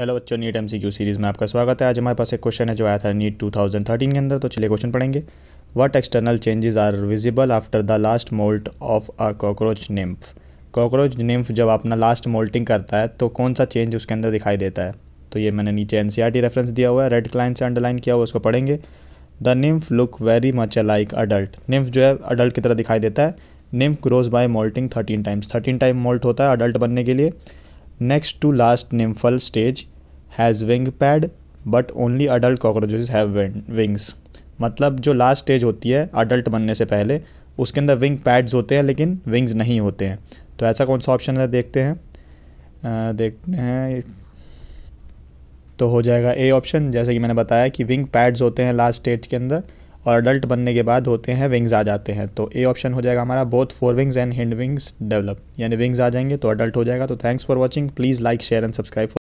hello बच्चों NEET M C series में आपका स्वागत है आज हमारे पास एक क्वेश्चन है जो आया था नीट 2013 के अंदर तो चलिए क्वेश्चन पढ़ेंगे what external changes are visible after the last moult of a cockroach nymph cockroach nymph जब अपना लास्ट मोल्टिंग करता है तो कौन सा चेंज उसके अंदर दिखाई देता है तो ये मैंने नीचे एन रेफरेंस e दिया हुआ है रेड क्लाइन से अंडरलाइन किया हुआ उसको पढ़ेंगे the nymph look very much alike adult nymph जो है अडल्ट की तरह दिखाई देता है nymph grows by moulting thirteen times thirteen time moult होता है अडल्ट बनने के लिए next to last nymphal stage has wing pad but only adult cockroaches have wings मतलब जो लास्ट स्टेज होती है अडल्ट बनने से पहले उसके अंदर विंग पैड्स होते हैं लेकिन विंग्स नहीं होते हैं तो ऐसा कौन सा ऑप्शन है देखते हैं आ, देखते हैं तो हो जाएगा ए ऑप्शन जैसे कि मैंने बताया कि विंग पैड्स होते हैं लास्ट स्टेज के अंदर और अडल्ट बनने के बाद होते हैं विंग्स आ जाते हैं तो ए ऑप्शन हो जाएगा हमारा both fore wings and hind wings develop यानी विंग्स आ जाएंगे तो अडल्ट हो जाएगा तो thanks for watching please like share and subscribe